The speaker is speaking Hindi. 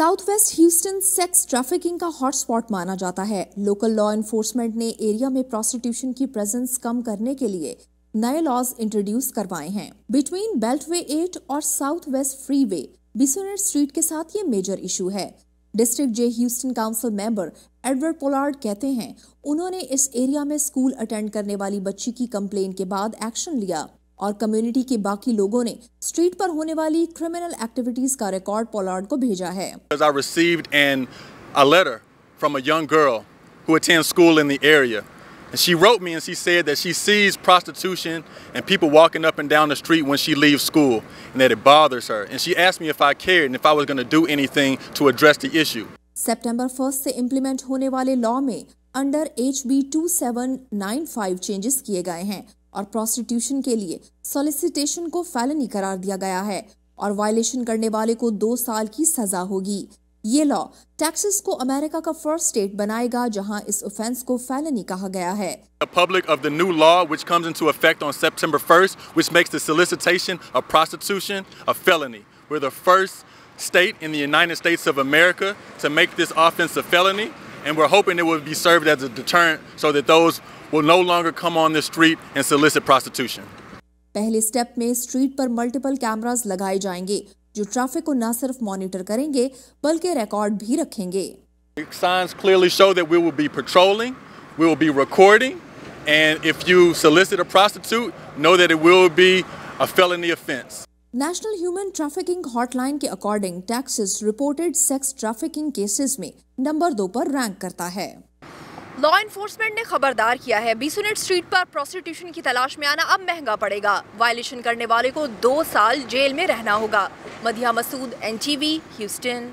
South west Houston sex trafficking का हॉटस्पॉट माना जाता है लोकल लॉ इन्फोर्समेंट ने एरिया में प्रोस्टिट्यूशन की प्रेजेंस कम करने के लिए नए लॉज इंट्रोड्यूस करवाए हैं बिटवीन बेल्टवे एट और south west freeway Bissonnet street के साथ ये मेजर इशू है district J Houston council member Edward Pollard कहते हैं उन्होंने इस एरिया में स्कूल अटेंड करने वाली बच्ची की कंप्लेन के बाद एक्शन लिया और कम्युनिटी के बाकी लोगों ने स्ट्रीट पर होने वाली क्रिमिनल एक्टिविटीज का रिकॉर्ड पोलार्ड को भेजा है And she wrote me and she said that she sees prostitution and people walking up and down the street when she leaves school and that it bothers her. And she asked me if I cared and if I was going to do anything to address the issue. September 1st se implement hone wale law mein under HB 2795 changes kiye gaye hain. और प्रोस्टिट्यूशन के लिए सॉलिसिटेशन को फैलनी करार दिया गया है और वायलेशन करने वाले को दो साल की सजा होगी ये लॉ टेक्सास को अमेरिका का फर्स्ट स्टेट बनाएगा जहां इस ऑफेंस को फैलनी कहा गया है The public of the new law which comes into effect on September 1st which makes the solicitation of prostitution a felony. We're the first state in the United States of America to make this offense a felony and we're hoping it will be served as a deterrent so that those will no longer come on this street and solicit prostitution. पहले स्टेप में स्ट्रीट पर मल्टीपल कैमरास लगाए जाएंगे जो ट्रैफिक को न सिर्फ मॉनिटर करेंगे बल्कि रिकॉर्ड भी रखेंगे Signs clearly show that we will be patrolling, we will be recording, and if you solicit a prostitute, know that it will be a felony offense. National human trafficking hotline के according Texas reported sex trafficking cases में नंबर दो पर रैंक करता है लॉ इन्फोर्समेंट ने खबरदार किया है बीसुनेट स्ट्रीट पर प्रोस्टिट्यूशन की तलाश में आना अब महंगा पड़ेगा वायलेशन करने वाले को दो साल जेल में रहना होगा मधिया मसूद वी ह्यूस्टन